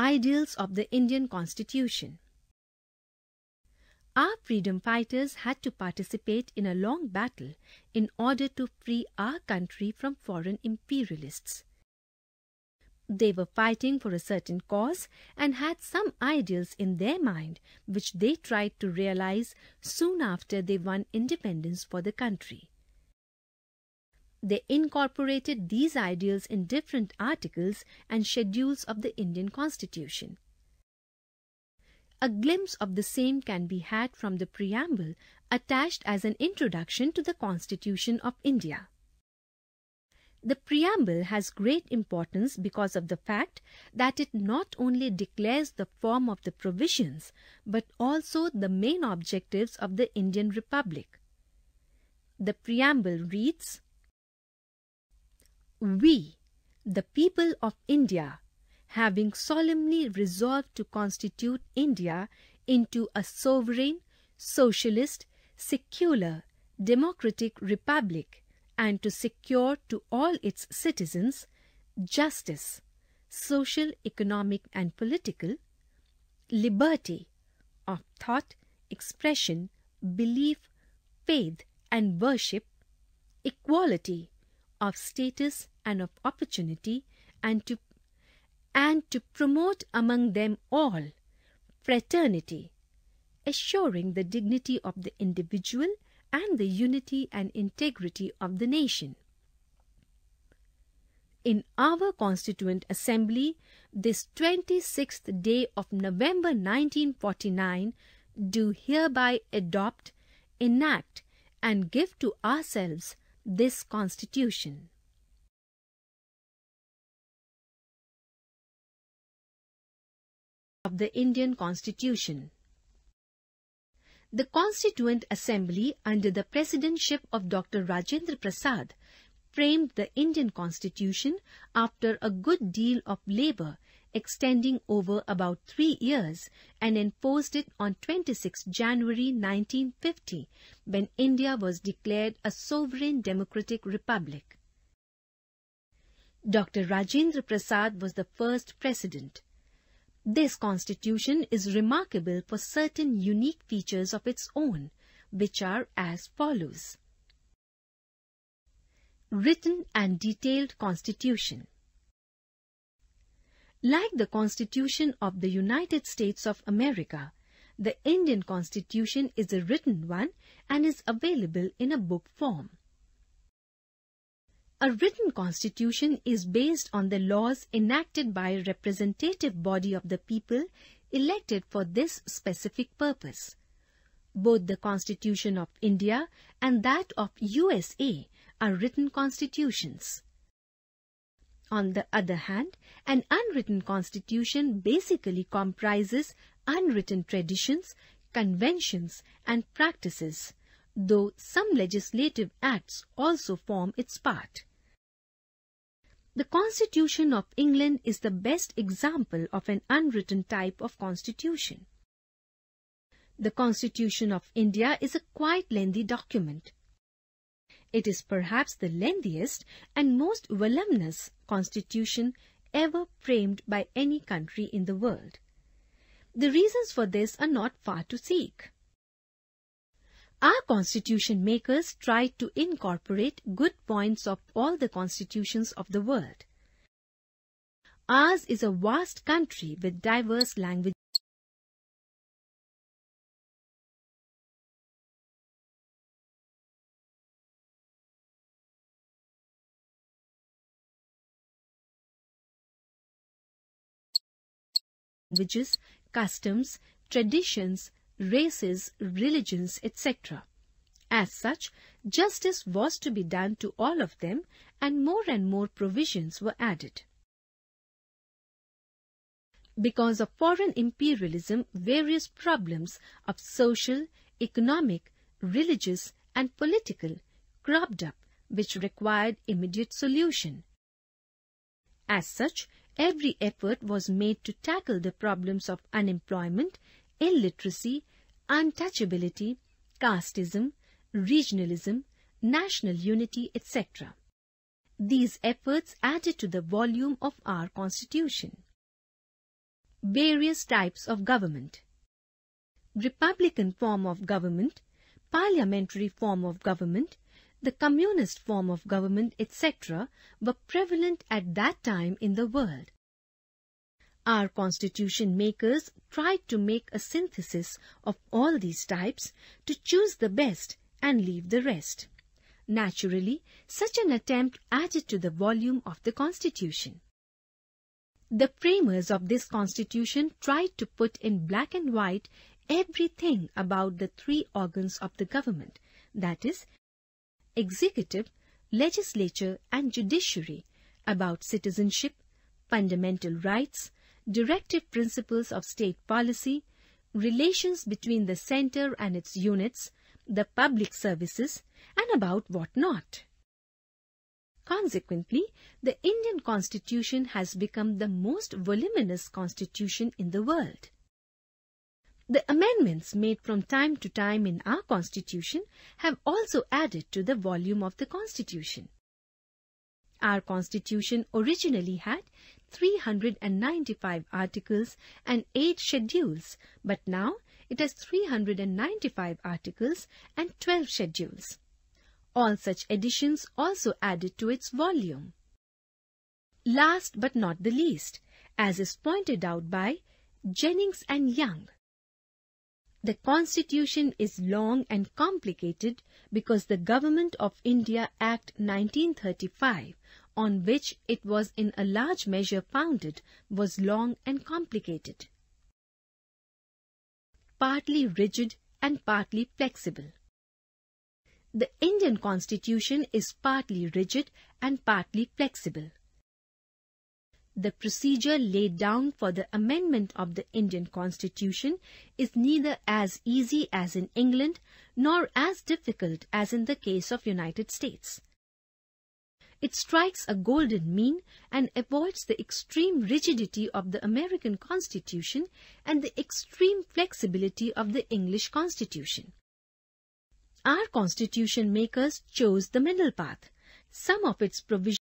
ideals of the Indian constitution. Our freedom fighters had to participate in a long battle in order to free our country from foreign imperialists. They were fighting for a certain cause and had some ideals in their mind which they tried to realize soon after they won independence for the country. They incorporated these ideals in different articles and schedules of the Indian Constitution. A glimpse of the same can be had from the preamble attached as an introduction to the Constitution of India. The preamble has great importance because of the fact that it not only declares the form of the provisions but also the main objectives of the Indian Republic. The preamble reads we, the people of India, having solemnly resolved to constitute India into a sovereign, socialist, secular, democratic republic, and to secure to all its citizens justice, social, economic, and political, liberty of thought, expression, belief, faith, and worship, equality of status, and of opportunity and to and to promote among them all fraternity, assuring the dignity of the individual and the unity and integrity of the nation. In our Constituent Assembly, this 26th day of November 1949, do hereby adopt, enact, and give to ourselves this Constitution. of the Indian Constitution. The Constituent Assembly under the presidency of Dr. Rajendra Prasad framed the Indian Constitution after a good deal of labor extending over about three years and enforced it on 26 January 1950 when India was declared a sovereign democratic republic. Dr. Rajendra Prasad was the first president. This constitution is remarkable for certain unique features of its own, which are as follows. Written and detailed constitution. Like the Constitution of the United States of America, the Indian Constitution is a written one and is available in a book form. A written constitution is based on the laws enacted by a representative body of the people elected for this specific purpose. Both the Constitution of India and that of USA are written constitutions. On the other hand, an unwritten constitution basically comprises unwritten traditions, conventions and practices, though some legislative acts also form its part. The Constitution of England is the best example of an unwritten type of constitution. The Constitution of India is a quite lengthy document. It is perhaps the lengthiest and most voluminous constitution ever framed by any country in the world. The reasons for this are not far to seek. Our constitution makers tried to incorporate good points of all the constitutions of the world. Ours is a vast country with diverse languages. languages, customs, traditions, races, religions, etc. As such, justice was to be done to all of them, and more and more provisions were added. Because of foreign imperialism, various problems of social, economic, religious, and political cropped up which required immediate solution. As such, every effort was made to tackle the problems of unemployment, illiteracy, untouchability, casteism, regionalism, national unity, etc. These efforts added to the volume of our constitution. Various types of government Republican form of government, parliamentary form of government, the communist form of government, etc., were prevalent at that time in the world. Our constitution makers tried to make a synthesis of all these types to choose the best and leave the rest. Naturally, such an attempt added to the volume of the constitution. The framers of this constitution tried to put in black and white everything about the three organs of the government, that is, executive, legislature and judiciary, about citizenship, fundamental rights, directive principles of state policy, relations between the center and its units, the public services, and about what not. Consequently, the Indian constitution has become the most voluminous constitution in the world. The amendments made from time to time in our constitution have also added to the volume of the constitution. Our constitution originally had 395 articles and 8 schedules, but now it has 395 articles and 12 schedules. All such additions also added to its volume. Last but not the least, as is pointed out by Jennings and Young, the constitution is long and complicated because the Government of India Act 1935 on which it was in a large measure founded, was long and complicated, partly rigid and partly flexible. The Indian constitution is partly rigid and partly flexible. The procedure laid down for the amendment of the Indian constitution is neither as easy as in England nor as difficult as in the case of United States. It strikes a golden mean and avoids the extreme rigidity of the American Constitution and the extreme flexibility of the English Constitution. Our Constitution makers chose the middle path. Some of its provisions